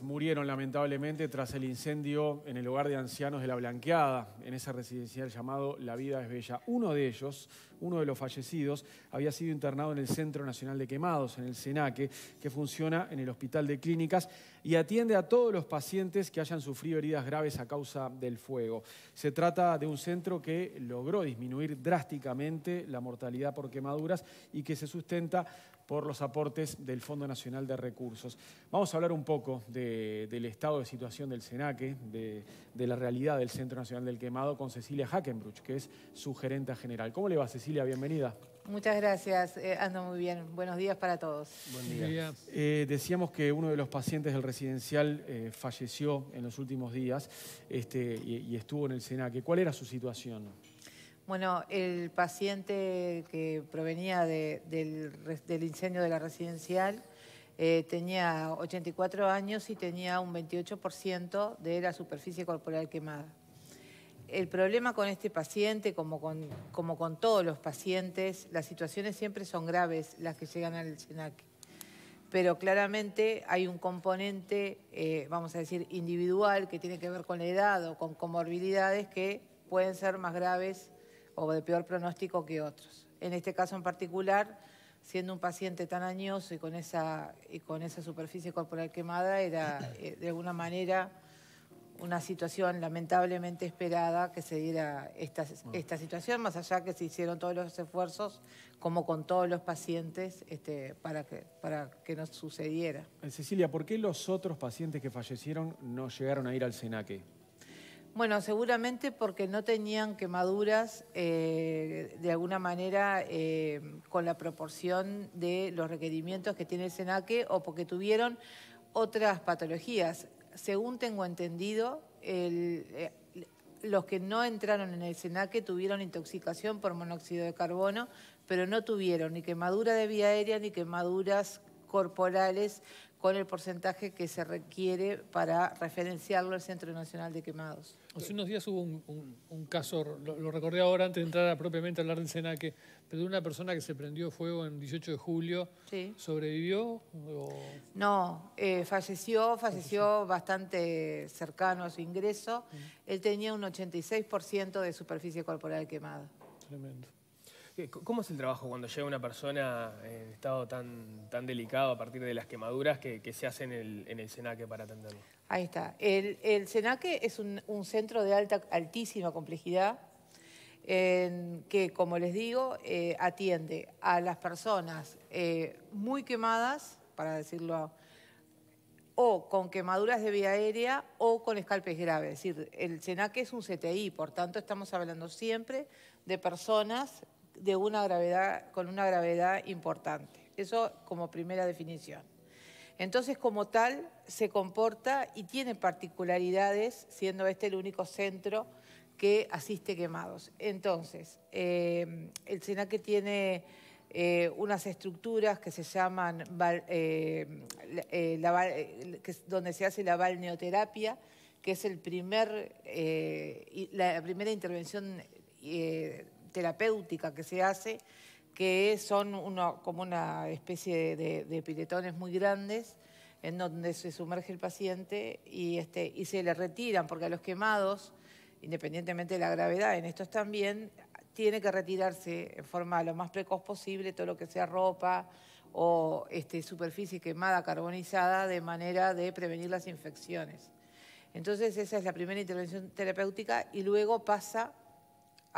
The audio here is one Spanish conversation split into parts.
murieron lamentablemente tras el incendio en el hogar de ancianos de La Blanqueada, en esa residencial llamado La Vida es Bella. Uno de ellos, uno de los fallecidos, había sido internado en el Centro Nacional de Quemados, en el SENAQUE, que funciona en el Hospital de Clínicas y atiende a todos los pacientes que hayan sufrido heridas graves a causa del fuego. Se trata de un centro que logró disminuir drásticamente la mortalidad por quemaduras y que se sustenta por los aportes del Fondo Nacional de Recursos. Vamos a hablar un poco del estado de situación del Senaque, de, la realidad del Centro Nacional del Quemado, con Cecilia Hackenbruch, que es su gerente general. ¿Cómo le va, Cecilia? Bienvenida. Muchas gracias, eh, ando muy bien. Buenos días para todos. Buenos días. Eh, decíamos que uno de los pacientes del residencial eh, falleció en los últimos días este, y, y, estuvo en el Senaque. ¿Cuál era su situación? Bueno, el paciente que provenía del, incendio de la residencial eh, tenía 84 años y tenía un 28% de la superficie corporal quemada. El problema con este paciente, como con, todos los pacientes, las situaciones siempre son graves las que llegan al SENAC. Pero claramente hay un componente, eh, vamos a decir, individual que tiene que ver con la edad o con comorbilidades que pueden ser más graves o de peor pronóstico que otros. En este caso en particular, siendo un paciente tan añoso y con esa, y con esa superficie corporal quemada, era eh, de alguna manera una situación lamentablemente esperada que se diera esta, situación, más allá que se hicieron todos los esfuerzos, como con todos los pacientes, este, para, que, para que no sucediera. Eh, Cecilia, ¿por qué los otros pacientes que fallecieron no llegaron a ir al SENAQUE? Bueno, seguramente porque no tenían quemaduras eh, de alguna manera eh, con la proporción de los requerimientos que tiene el SENACE o porque tuvieron otras patologías. Según tengo entendido, eh, los que no entraron en el SENACE tuvieron intoxicación por monóxido de carbono, pero no tuvieron ni quemadura de vía aérea ni quemaduras corporales con el porcentaje que se requiere para referenciarlo al Centro Nacional de Quemados. Hace unos días hubo un, caso, lo, recordé ahora antes de entrar a propiamente hablar de Senaque, pero de una persona que se prendió fuego en 18 de julio, ¿sobrevivió? No, eh, falleció, falleció, bastante cercano a su ingreso. Él tenía un 86% de superficie corporal quemada. Tremendo. ¿Cómo es el trabajo cuando llega una persona en estado tan, delicado a partir de las quemaduras que, se hacen en el, en para atenderlo? Ahí está. El, el es un, centro de altísima complejidad que, como les digo, eh, atiende a las personas eh, muy quemadas, para decirlo, o con quemaduras de vía aérea o con escalpes graves. Es decir, el SENAC es un CTI, por tanto estamos hablando siempre de personas de una gravedad, con una gravedad importante. Eso como primera definición. Entonces, como tal, se comporta y tiene particularidades, siendo este el único centro que asiste quemados. Entonces, eh, el SENAC tiene eh, unas estructuras que se llaman, eh, donde se hace la balneoterapia, que es el primer, la primera intervención terapéutica que se hace, que son uno, como una especie de, piletones muy grandes en donde se sumerge el paciente y, este, y se le retiran, porque a los quemados, independientemente de la gravedad, en estos también, tiene que retirarse en forma lo más precoz posible todo lo que sea ropa o este, superficie quemada, carbonizada, de manera de prevenir las infecciones. Entonces esa es la primera intervención terapéutica y luego pasa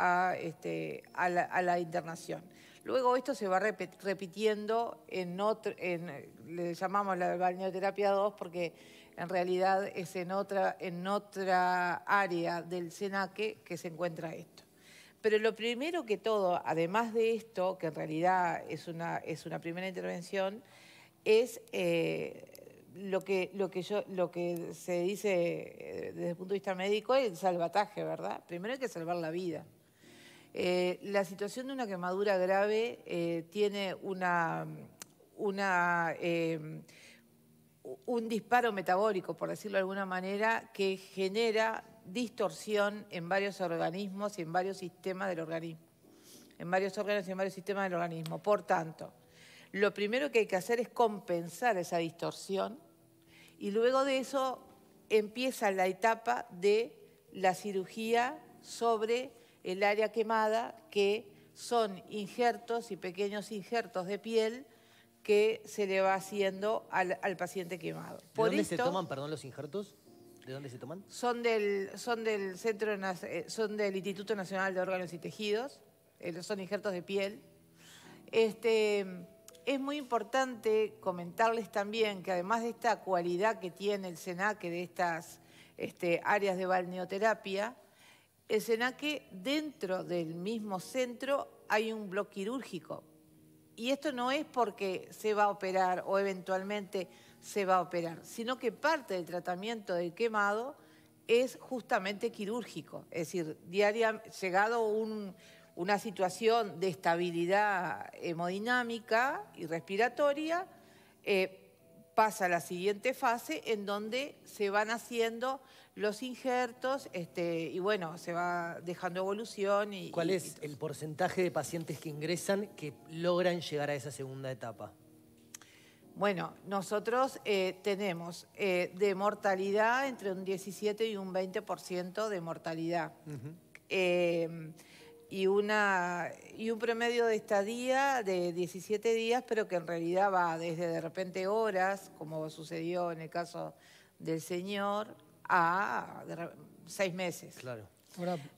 a, este, a, la, internación. Luego esto se va repitiendo en otro, le llamamos la balneoterapia 2 porque en realidad es en otra, en otra área del SENACE que se encuentra esto. Pero lo primero que todo, además de esto, que en realidad es una, es una primera intervención, es eh, lo, que, lo, que yo, lo que se dice eh, desde el punto de vista médico, el salvataje, ¿verdad? Primero hay que salvar la vida. Eh, la situación de una quemadura grave eh, tiene eh, un disparo metabólico, por decirlo de alguna manera, que genera distorsión en varios organismos y en varios sistemas del organismo. En varios órganos y en varios sistemas del organismo. Por tanto, lo primero que hay que hacer es compensar esa distorsión y luego de eso empieza la etapa de la cirugía sobre el área quemada, que son injertos y pequeños injertos de piel que se le va haciendo al, paciente quemado. ¿De dónde se toman, perdón, los injertos? ¿De dónde se toman? Son del, son del, centro, eh, son del Instituto Nacional de Órganos y Tejidos, eh, son injertos de piel. Este, es muy importante comentarles también que además de esta cualidad que tiene el SENAC de estas este, áreas de balneoterapia, es en que dentro del mismo centro hay un bloque quirúrgico. Y esto no es porque se va a operar o eventualmente se va a operar, sino que parte del tratamiento del quemado es justamente quirúrgico. Es decir, diaria, llegado a una situación de estabilidad hemodinámica y respiratoria, eh, pasa a la siguiente fase en donde se van haciendo los injertos este, y bueno, se va dejando evolución. Y, ¿Cuál es el porcentaje de pacientes que ingresan que logran llegar a esa segunda etapa? Bueno, nosotros eh, tenemos eh, de mortalidad entre un 17 y un 20% de mortalidad y, una, y un promedio de estadía de 17 días, pero que en realidad va desde de repente horas, como sucedió en el caso del señor, a seis meses. Claro.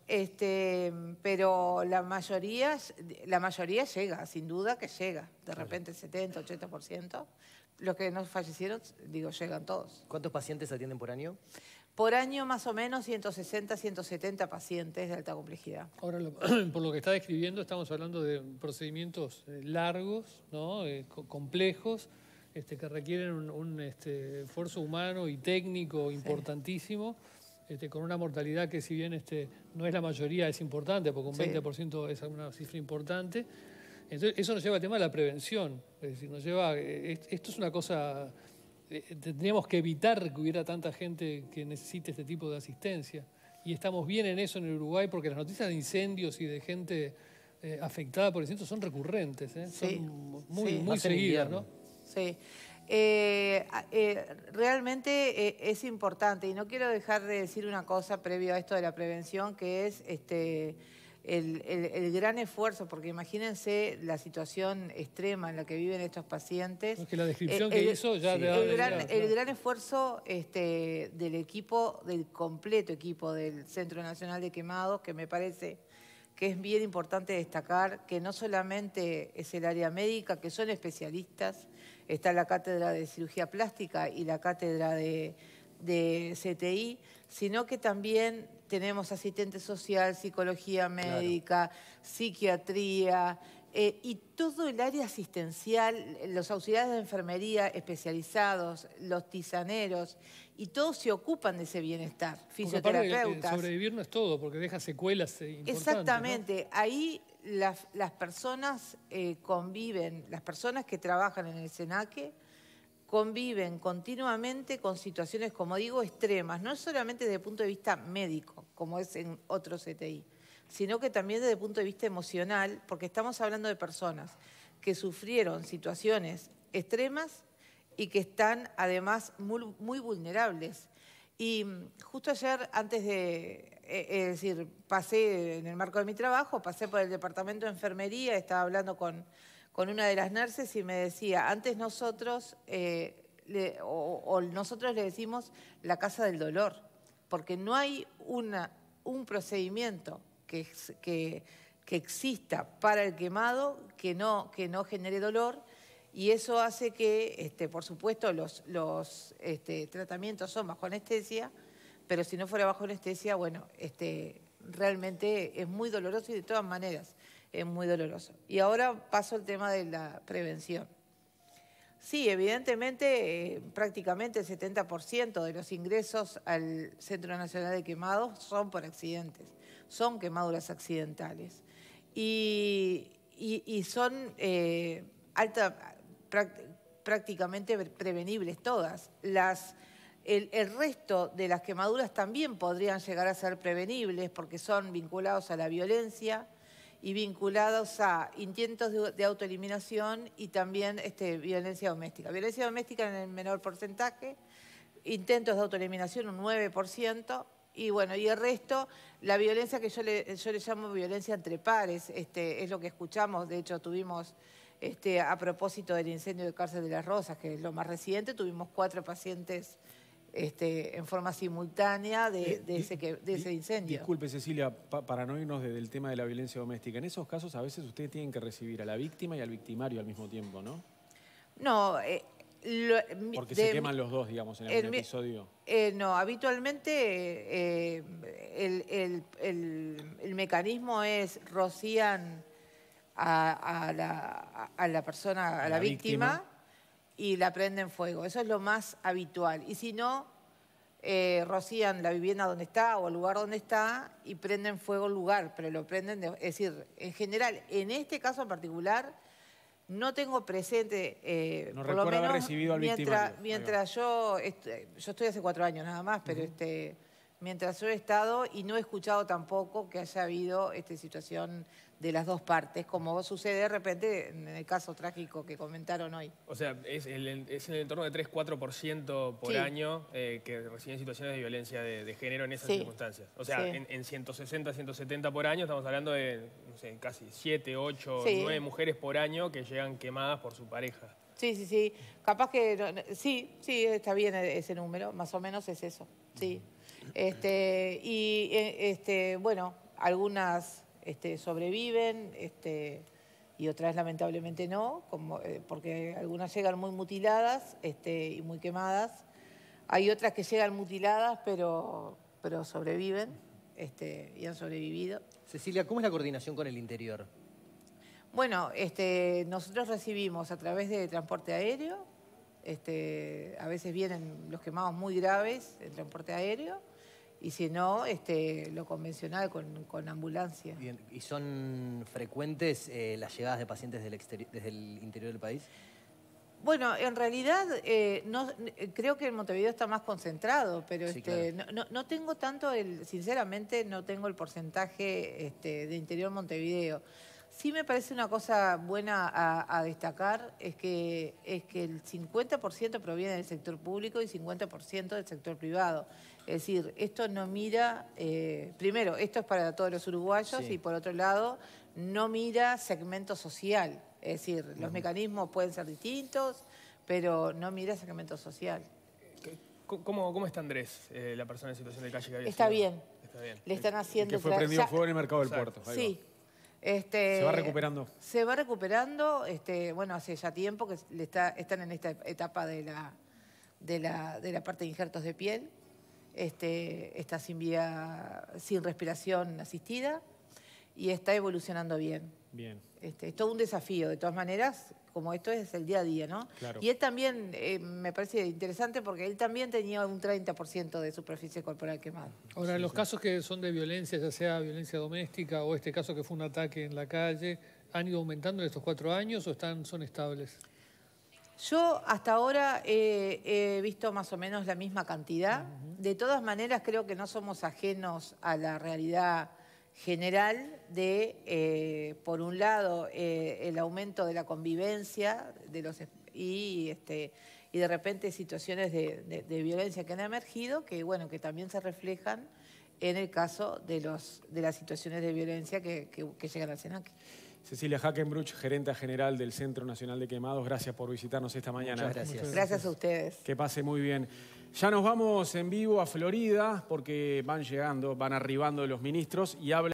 este, pero la mayoría, la mayoría llega, sin duda que llega, de repente el 70, 80%. Los que no fallecieron, digo, llegan todos. ¿Cuántos pacientes atienden por año? Por año más o menos 160, 170 pacientes de alta complejidad. Ahora, por lo que está describiendo, estamos hablando de procedimientos eh, largos, ¿no? Eh, complejos, este, que requieren un, este, esfuerzo humano y técnico importantísimo. Este, con una mortalidad que si bien este, no es la mayoría, es importante, porque un 20% es una cifra importante. Entonces, eso nos lleva al tema de la prevención. Es decir, nos lleva. Eh, esto es una cosa eh, tendríamos que evitar que hubiera tanta gente que necesite este tipo de asistencia. Y estamos bien en eso en Uruguay porque las noticias de incendios y de gente eh, afectada por incendios son recurrentes, ¿eh? son muy, seguidas, Sí. realmente es importante y no quiero dejar de decir una cosa previo a esto de la prevención que es este el, gran esfuerzo, porque imagínense la situación extrema en la que viven estos pacientes. es que la descripción eh, el, que hizo ya gran, El gran esfuerzo este, del equipo, del completo equipo del Centro Nacional de Quemados, que me parece que es bien importante destacar que no solamente es el área médica, que son especialistas, está la cátedra de cirugía plástica y la cátedra de, de CTI, sino que también tenemos asistente social, psicología médica, psiquiatría, eh, y todo el área asistencial, los auxiliares de enfermería especializados, los tisaneros y todos se ocupan de ese bienestar, fisioterapeutas. Porque sobrevivir no es todo, porque deja secuelas eh, Exactamente, ahí las, personas eh, conviven, las personas que trabajan en el SENACE conviven continuamente con situaciones, como digo, extremas, no solamente desde el punto de vista médico, como es en otros CTI, sino que también desde el punto de vista emocional, porque estamos hablando de personas que sufrieron situaciones extremas y que están además muy, vulnerables. Y mm, justo ayer, antes de, eh, eh, es decir, pasé en el marco de mi trabajo, pasé por el departamento de enfermería, estaba hablando con, una de las nurses y me decía, antes nosotros, eh, o nosotros le decimos la casa del dolor porque no hay un procedimiento que, exista para el quemado que no, genere dolor y eso hace que, este, por supuesto, los, este, tratamientos son bajo anestesia, pero si no fuera bajo anestesia, bueno, este, realmente es muy doloroso y de todas maneras es muy doloroso. Y ahora paso al tema de la prevención. Sí, evidentemente eh, prácticamente el 70% de los ingresos al Centro Nacional de Quemados son por accidentes, son quemaduras accidentales. Y, son eh, prácticamente prevenibles todas. el, el, resto de las quemaduras también podrían llegar a ser prevenibles porque son vinculados a la violencia, y vinculados a intentos de, autoeliminación y también este, violencia doméstica. Violencia doméstica en el menor porcentaje, intentos de autoeliminación un 9%, y bueno, y el resto, la violencia que yo le, yo le llamo violencia entre pares, este, es lo que escuchamos, de hecho tuvimos... Este, a propósito del incendio de cárcel de las Rosas, que es lo más reciente, tuvimos cuatro pacientes este, en forma simultánea de, eh, de, ese, incendio. Disculpe, Cecilia, para no irnos del tema de la violencia doméstica, en esos casos a veces ustedes tienen que recibir a la víctima y al victimario al mismo tiempo, ¿no? No, eh, Porque se queman los dos, digamos, en algún episodio. Eh, no, habitualmente el, mecanismo es rocían a, la, persona, a la, víctima y la prenden fuego. Eso es lo más habitual. Y si no, eh, rocían la vivienda donde está o el lugar donde está y prenden fuego el lugar, pero lo prenden, es decir, en general, en este caso en particular, no tengo presente, eh, no haber recibido al mientras, mientras yo, yo estoy hace cuatro años nada más, pero este mientras yo he estado y no he escuchado tampoco que haya habido esta situación de las dos partes, como sucede de repente en el caso trágico que comentaron hoy. O sea, es, el, en el entorno de 3-4% por año eh, que reciben situaciones de violencia de, género en esas circunstancias. O sea, en, 160, 170 por año estamos hablando de no sé, casi 7, 8, 9 mujeres por año que llegan quemadas por su pareja. Sí, sí, sí. Capaz que... sí, sí, está bien ese número. Más o menos es eso. Sí. Este, y eh, este, bueno, algunas este, sobreviven y otras lamentablemente no, eh, porque algunas llegan muy mutiladas y muy quemadas. Hay otras que llegan mutiladas, pero, sobreviven y han sobrevivido. Cecilia, ¿cómo es la coordinación con el interior? Bueno, nosotros recibimos a través de transporte aéreo, a veces vienen los quemados muy graves en transporte aéreo, y si no, este, lo convencional con, con ambulancia. ¿Y son frecuentes eh, las llegadas de pacientes del desde el interior del país? Bueno, en realidad eh, no, eh, creo que en Montevideo está más concentrado, pero este, no, no, tengo tanto el, sinceramente no tengo el porcentaje este, de interior Montevideo. Sí me parece una cosa buena a, destacar, es que, es que el 50% proviene del sector público y 50% del sector privado. Es decir, esto no mira, eh, primero, esto es para todos los uruguayos y por otro lado, no mira segmento social. Es decir, los mecanismos pueden ser distintos, pero no mira segmento social. ¿Cómo, está Andrés, eh, la persona en situación de calle que Está bien. Está bien. Le están haciendo... El que fue prendido fuego en el mercado del puerto. sí. Este, se va recuperando. Se va recuperando, este, bueno, hace ya tiempo que le está, están en esta etapa de la, de la, parte de injertos de piel. Este, está sin vía, sin respiración asistida y está evolucionando bien. Bien. Este, es todo un desafío, de todas maneras, como esto es el día a día, ¿no? Y él también, eh, me parece interesante porque él también tenía un 30% de superficie corporal quemada. Ahora, los casos que son de violencia, ya sea violencia doméstica o este caso que fue un ataque en la calle, ¿han ido aumentando en estos cuatro años o están, son estables? Yo hasta ahora he visto más o menos la misma cantidad. De todas maneras, creo que no somos ajenos a la realidad general de, eh, por un lado, eh, el aumento de la convivencia de los, y, este, y de repente situaciones de, violencia que han emergido, que bueno, que también se reflejan en el caso de, los, de las situaciones de violencia que, que, llegan al SENAC. Cecilia Hackenbruch, gerente general del Centro Nacional de Quemados, gracias por visitarnos esta mañana. gracias. gracias a ustedes. Que pase muy bien. Ya nos vamos en vivo a Florida porque van llegando, van arribando los ministros y